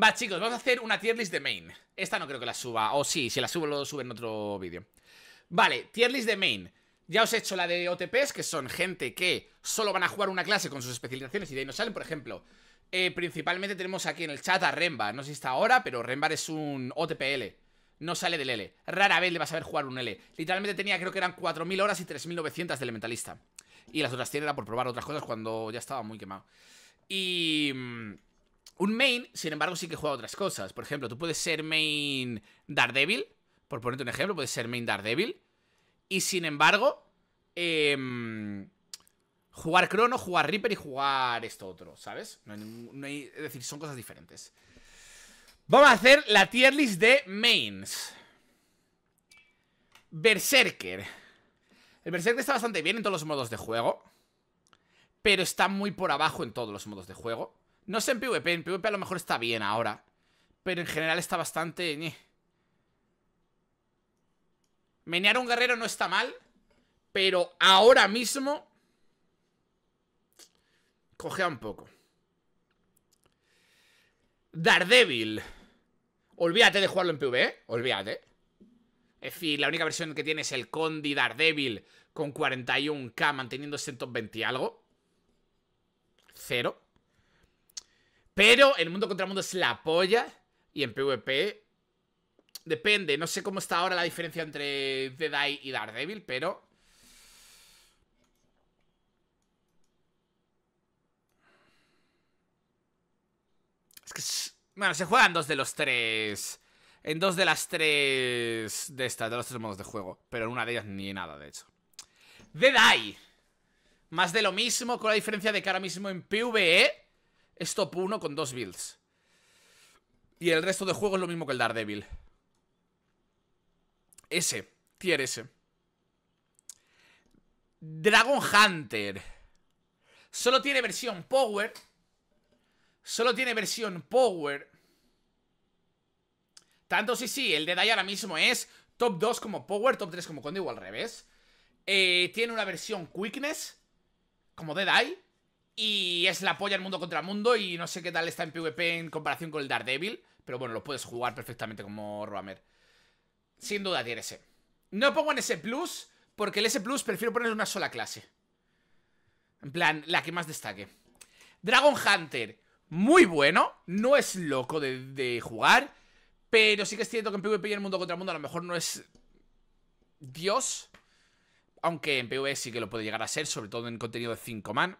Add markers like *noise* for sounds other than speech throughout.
Va, chicos, vamos a hacer una tier list de main. Esta no creo que la suba. O sí, si la subo, lo subo en otro vídeo. Vale, tier list de main. Ya os he hecho la de OTPs, que son gente que solo van a jugar una clase con sus especializaciones y de ahí no salen. Por ejemplo, eh, principalmente tenemos aquí en el chat a Rembar. No sé si está ahora, pero Rembar es un OTPL. No sale del L. Rara vez le vas a ver jugar un L. Literalmente tenía, creo que eran 4.000 horas y 3.900 de Elementalista. Y las otras tiene era por probar otras cosas cuando ya estaba muy quemado. Y... Mm, un main, sin embargo, sí que juega otras cosas. Por ejemplo, tú puedes ser main Daredevil, por ponerte un ejemplo, puedes ser main Daredevil. Y sin embargo, em, jugar Crono, jugar Reaper y jugar esto otro, ¿sabes? es decir, son cosas diferentes. Vamos a hacer la tier list de mains. Berserker. El Berserker está bastante bien en todos los modos de juego. Pero está muy por abajo en todos los modos de juego. No sé en PvP, en PvP a lo mejor está bien ahora. Pero en general está bastante... Menear un guerrero no está mal. Pero ahora mismo... Cogea un poco. Daredevil. Olvídate de jugarlo en PvE, olvídate. Es fin, la única versión que tiene es el Condi Daredevil con 41k manteniendo 120 y algo. Cero. Pero el mundo contra el mundo es la apoya Y en PvP. Depende. No sé cómo está ahora la diferencia entre Eye y Daredevil, pero. Es que. Bueno, se juegan dos de los tres. En dos de las tres. De estas, de los tres modos de juego. Pero en una de ellas ni nada, de hecho. Eye Más de lo mismo, con la diferencia de que ahora mismo en PvE es top 1 con dos builds. Y el resto de juego es lo mismo que el Daredevil. Ese, tier ese Dragon Hunter. Solo tiene versión Power. Solo tiene versión Power. Tanto sí, sí, el de Dai ahora mismo es top 2 como Power, top 3 como Condigo o al revés. Eh, tiene una versión Quickness, como de Dai y es la polla el mundo contra el mundo. Y no sé qué tal está en PvP en comparación con el Daredevil. Pero bueno, lo puedes jugar perfectamente como Roamer. Sin duda tiene ese. No pongo en ese plus, porque el S plus prefiero poner una sola clase. En plan, la que más destaque. Dragon Hunter, muy bueno. No es loco de, jugar. Pero sí que es cierto que en PvP y en mundo contra mundo a lo mejor no es Dios. Aunque en PvE sí que lo puede llegar a ser, sobre todo en contenido de 5 man.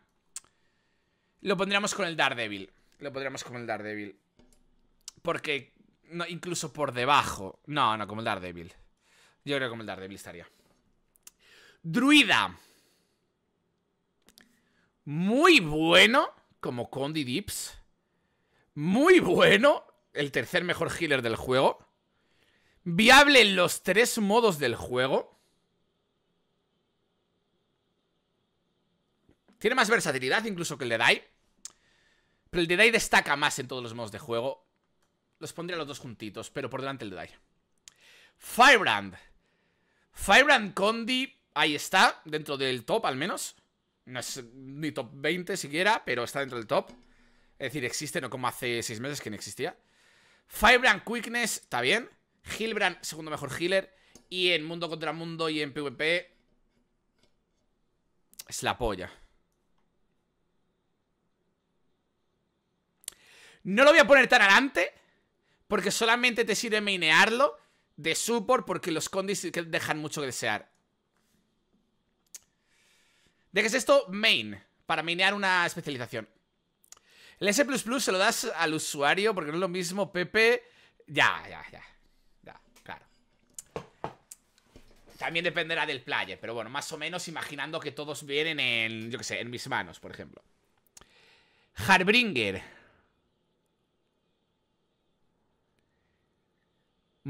Lo pondríamos con el Daredevil. Lo pondríamos con el Daredevil. Porque no, incluso por debajo. No, no, como el Daredevil. Yo creo que como el Daredevil estaría. Druida. Muy bueno como Condi Dips. Muy bueno. El tercer mejor healer del juego. Viable en los tres modos del juego. Tiene más versatilidad incluso que el de Dai. Pero el de destaca más en todos los modos de juego. Los pondría los dos juntitos, pero por delante el de Firebrand. Firebrand Condi, ahí está, dentro del top al menos. No es ni top 20 siquiera, pero está dentro del top. Es decir, existe, no como hace 6 meses que no existía. Firebrand Quickness, está bien. Hilbrand, segundo mejor healer. Y en Mundo contra Mundo y en PvP. Es la polla. No lo voy a poner tan adelante, porque solamente te sirve Minearlo de support, porque los condis dejan mucho que desear. Dejes esto main, para minear una especialización. El S++ se lo das al usuario, porque no es lo mismo Pepe... Ya, ya, ya. Ya, claro. También dependerá del player, pero bueno, más o menos imaginando que todos vienen en, yo qué sé, en mis manos, por ejemplo. Harbringer,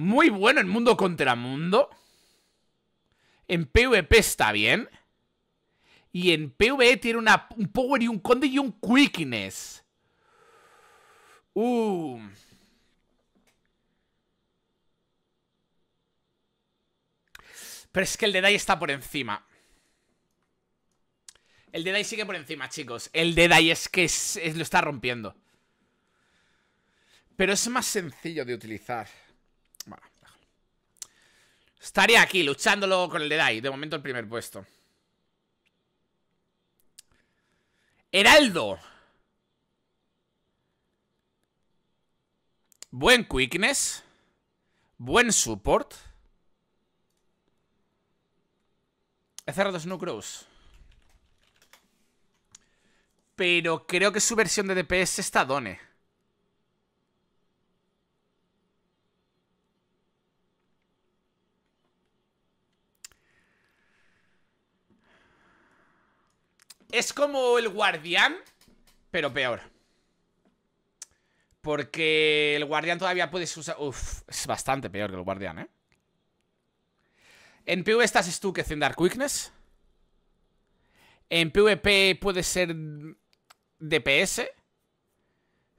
Muy bueno en mundo contra mundo. En PvP está bien. Y en PvE tiene un power y un conde y un quickness. Uh. Pero es que el de está por encima. El de sigue por encima, chicos. El de es que lo está rompiendo. Pero es más sencillo de utilizar. Estaría aquí luchándolo con el Deadeye. De momento el primer puesto. Heraldo. Buen quickness. Buen support. He cerrado Snow Pero creo que su versión de DPS está done. Es como el guardián, pero peor. Porque el guardián todavía puedes usar... Uf, es bastante peor que el guardián, ¿eh? En PvE estás que en Dark quickness En PvP puede ser DPS.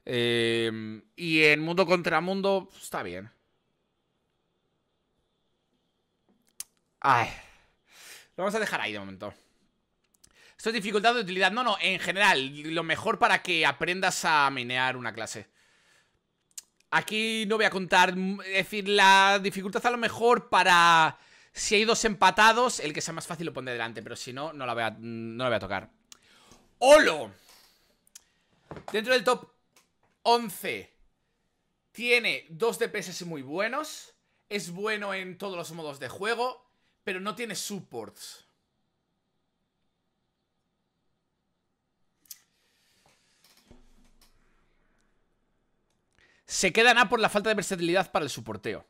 Em, y en mundo contra mundo está bien. Ay. Lo vamos a dejar ahí de momento. Esto es dificultad de utilidad. No, no, en general, lo mejor para que aprendas a Minear una clase. Aquí no voy a contar, es decir, la dificultad a lo mejor para... Si hay dos empatados, el que sea más fácil lo pone delante, pero si no, no la voy a, no la voy a tocar. ¡Olo! Dentro del top 11 tiene dos DPS muy buenos, es bueno en todos los modos de juego, pero no tiene supports. Se quedan A por la falta de versatilidad para el suporteo.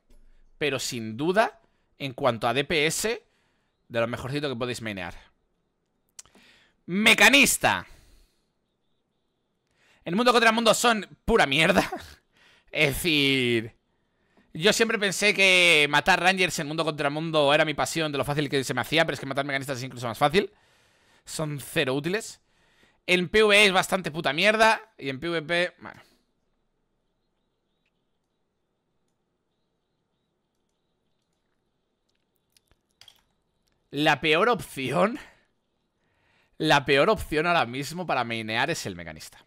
Pero sin duda, en cuanto a DPS, de lo mejorcito que podéis menear. Mecanista. El mundo contra mundo son pura mierda. *laughs* es decir... Yo siempre pensé que matar Rangers en mundo contra mundo era mi pasión de lo fácil que se me hacía, pero es que matar mecanistas es incluso más fácil. Son cero útiles. En PvE es bastante puta mierda. Y en PvP, bueno. La peor opción... La peor opción ahora mismo para mainear es el mecanista.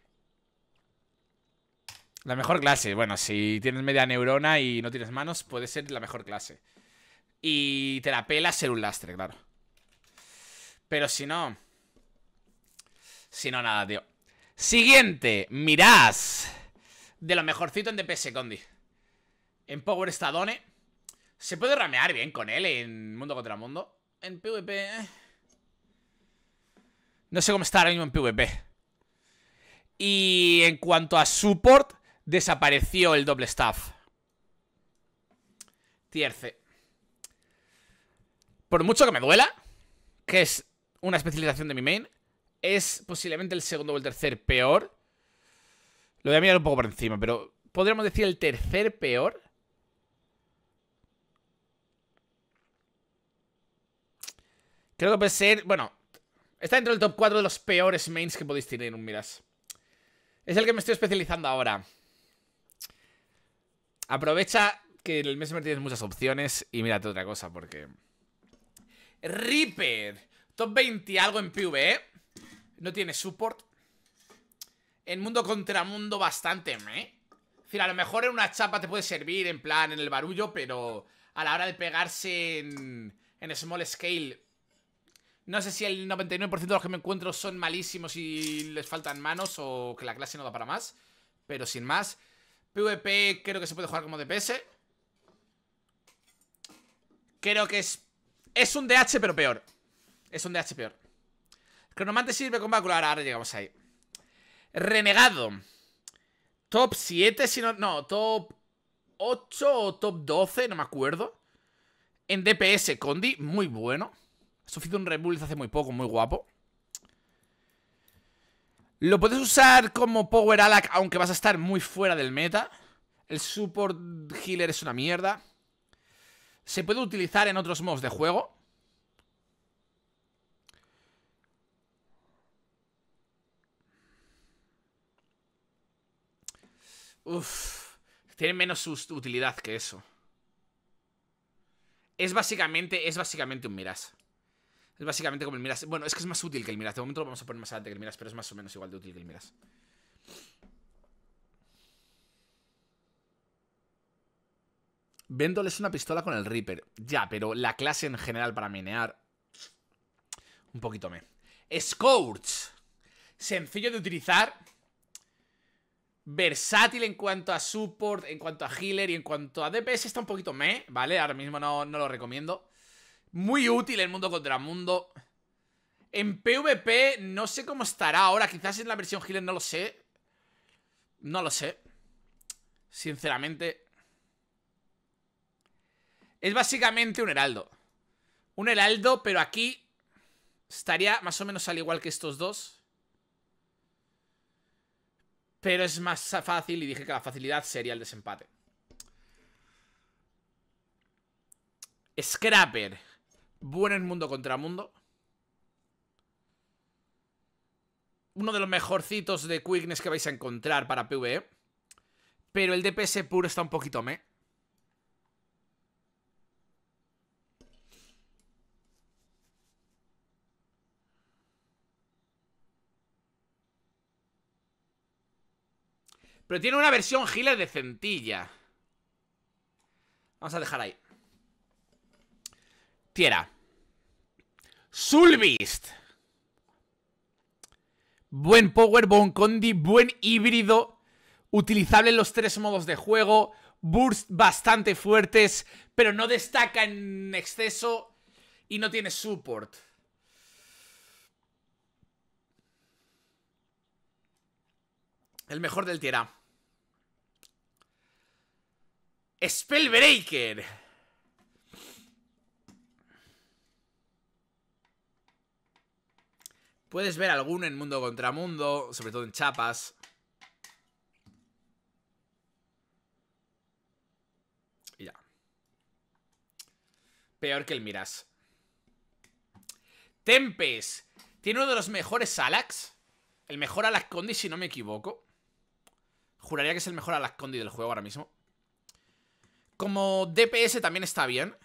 La mejor clase. Bueno, si tienes media neurona y no tienes manos, puede ser la mejor clase. Y te la pela ser un lastre, claro. Pero si no... Si no, nada, tío. Siguiente. Mirás. De lo mejorcito en DPS, Condi. En Power Stadone. Se puede ramear bien con él en Mundo contra Mundo en PvP... Eh. No sé cómo está ahora mismo en PvP. Y en cuanto a support, desapareció el doble staff. Tierce. Por mucho que me duela, que es una especialización de mi main, es posiblemente el segundo o el tercer peor. Lo voy a mirar un poco por encima, pero podríamos decir el tercer peor Creo que puede ser... Bueno, está dentro del top 4 de los peores mains que podéis tener en un Miras. Es el que me estoy especializando ahora. Aprovecha que en el Mesmer tienes muchas opciones y mírate otra cosa porque... Reaper, top 20 algo en PvE. No tiene support. En mundo contra mundo bastante, ¿eh? Es decir, a lo mejor en una chapa te puede servir en plan en el barullo, pero a la hora de pegarse en, en small scale no sé si el 99% de los que me encuentro son malísimos y les faltan manos o que la clase no da para más. Pero sin más. PvP creo que se puede jugar como DPS. Creo que es... Es un DH pero peor. Es un DH peor. Cronomante sirve con bacular. Ahora llegamos ahí. Renegado. Top 7, si no... No, top 8 o top 12, no me acuerdo. En DPS, Condi, muy bueno. Sufrido un Red hace muy poco, muy guapo. Lo puedes usar como Power Alak, aunque vas a estar muy fuera del meta. El Support Healer es una mierda. Se puede utilizar en otros mods de juego. Uff, tiene menos utilidad que eso. Es básicamente, es básicamente un Miras. Es básicamente como el Miras. Bueno, es que es más útil que el Miras. De momento lo vamos a poner más adelante que el Miras, pero es más o menos igual de útil que el Miras. Vendol una pistola con el Reaper. Ya, pero la clase en general para minear... Un poquito me. Scourge. Sencillo de utilizar. Versátil en cuanto a support, en cuanto a healer y en cuanto a DPS está un poquito me, ¿vale? Ahora mismo no, no lo recomiendo. Muy útil el mundo contra mundo. En PvP no sé cómo estará ahora. Quizás en la versión healer no lo sé. No lo sé. Sinceramente. Es básicamente un heraldo. Un heraldo, pero aquí estaría más o menos al igual que estos dos. Pero es más fácil y dije que la facilidad sería el desempate. Scrapper. Buen en mundo contra mundo. Uno de los mejorcitos de Quickness que vais a encontrar para PvE. Pero el DPS puro está un poquito me. Pero tiene una versión gila de centilla. Vamos a dejar ahí. Tierra. ¡Sulbist! Buen power, buen condi, buen híbrido. Utilizable en los tres modos de juego. Burst bastante fuertes, pero no destaca en exceso y no tiene support. El mejor del Tierra. Spellbreaker. Puedes ver alguno en Mundo contra Mundo, sobre todo en Chapas. Y ya. Peor que el Miras. Tempes. Tiene uno de los mejores Alax. El mejor Alax Condi, si no me equivoco. Juraría que es el mejor Alax Condi del juego ahora mismo. Como DPS también está bien.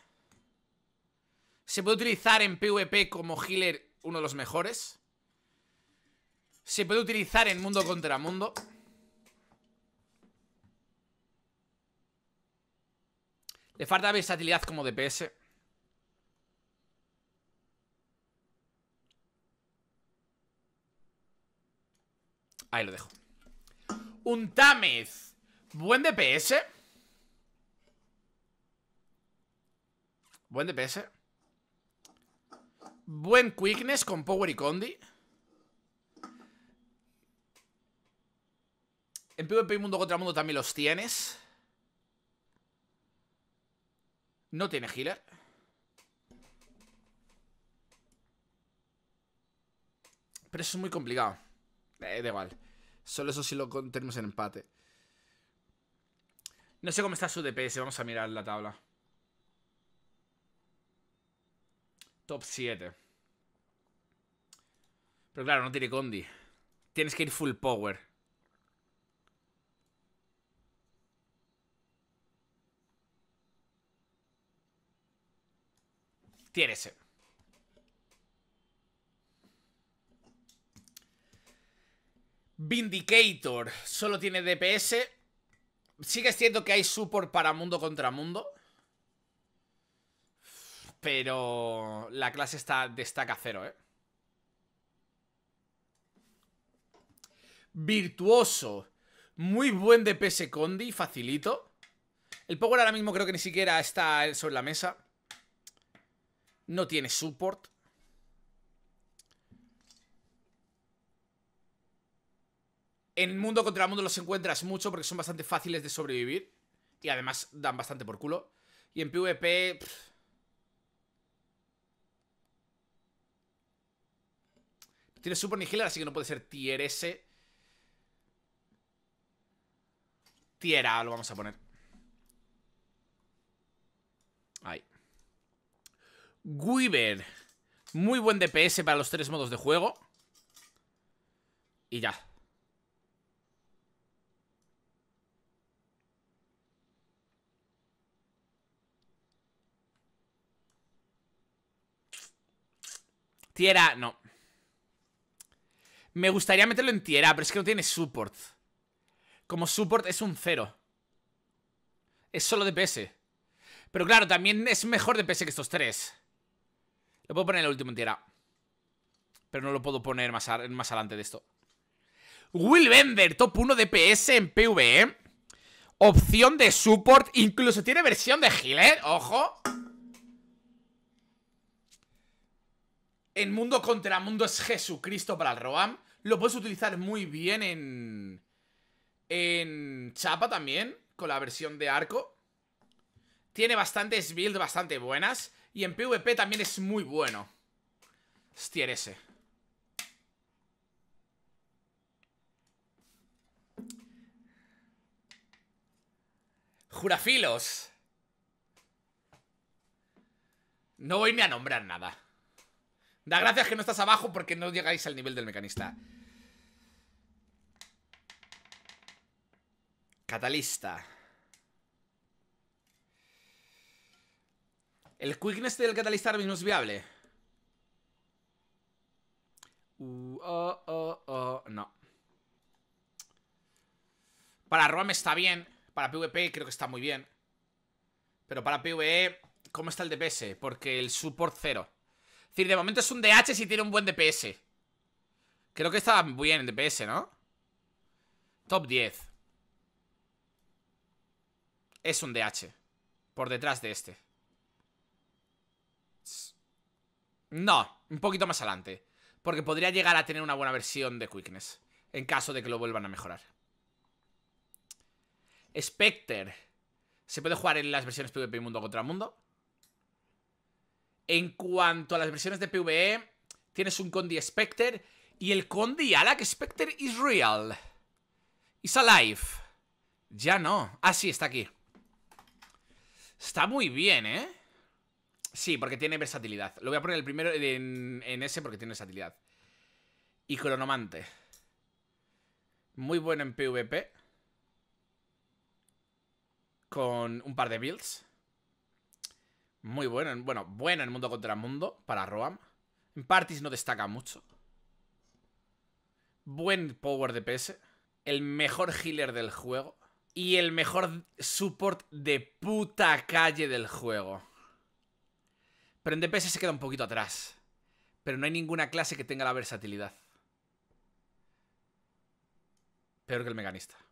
Se puede utilizar en PvP como healer uno de los mejores. Se puede utilizar en mundo contra mundo Le falta versatilidad como DPS Ahí lo dejo Un Tamez Buen DPS Buen DPS Buen Quickness con Power y Condi En PvP mundo contra mundo también los tienes. No tiene healer. Pero eso es muy complicado. Eh, da igual. Solo eso si lo tenemos en empate. No sé cómo está su DPS. Vamos a mirar la tabla. Top 7. Pero claro, no tiene condi. Tienes que ir full power. Vindicator solo tiene DPS. Sigue siendo que hay support para mundo contra mundo. Pero la clase está destaca cero, ¿eh? Virtuoso. Muy buen DPS Condi, facilito. El power ahora mismo creo que ni siquiera está sobre la mesa. No tiene support. En mundo contra mundo los encuentras mucho porque son bastante fáciles de sobrevivir. Y además dan bastante por culo. Y en PvP... No Tiene ni healer así que no puede ser tier S. Tier A lo vamos a poner. Weaver. Muy buen DPS para los tres modos de juego. Y ya. Tierra, no. Me gustaría meterlo en tierra, pero es que no tiene support. Como support es un cero. Es solo DPS. Pero claro, también es mejor DPS que estos tres. Lo puedo poner último en tira Pero no lo puedo poner más, más adelante de esto. Will Bender, top 1 DPS en PvE. Opción de support. Incluso tiene versión de healer. Ojo. En mundo contra mundo es Jesucristo para el Roam. Lo puedes utilizar muy bien en... En Chapa también. Con la versión de arco. Tiene bastantes builds bastante buenas. Y en PvP también es muy bueno. Stier ese. Jurafilos. No voy a nombrar nada. Da gracias que no estás abajo porque no llegáis al nivel del mecanista. Catalista. ¿El quickness del ahora mismo es viable? Uh, oh, oh, oh, no. Para ROM está bien. Para PvP creo que está muy bien. Pero para PvE, ¿cómo está el DPS? Porque el support cero. Es decir, de momento es un DH si tiene un buen DPS. Creo que está bien el DPS, ¿no? Top 10. Es un DH. Por detrás de este. No, un poquito más adelante. Porque podría llegar a tener una buena versión de Quickness. En caso de que lo vuelvan a mejorar. Spectre. Se puede jugar en las versiones PvP mundo contra mundo. En cuanto a las versiones de PvE, tienes un Condi Spectre y el Condi Alak Spectre is real. Is alive. Ya no. Ah, sí, está aquí. Está muy bien, ¿eh? Sí, porque tiene versatilidad. Lo voy a poner el primero en, ese porque tiene versatilidad. Y cronomante. Muy bueno en PvP. Con un par de builds. Muy bueno en, bueno, bueno en mundo contra mundo para Roam. En parties no destaca mucho. Buen power DPS. El mejor healer del juego. Y el mejor support de puta calle del juego. Pero en DPS se queda un poquito atrás. Pero no hay ninguna clase que tenga la versatilidad. Peor que el mecanista.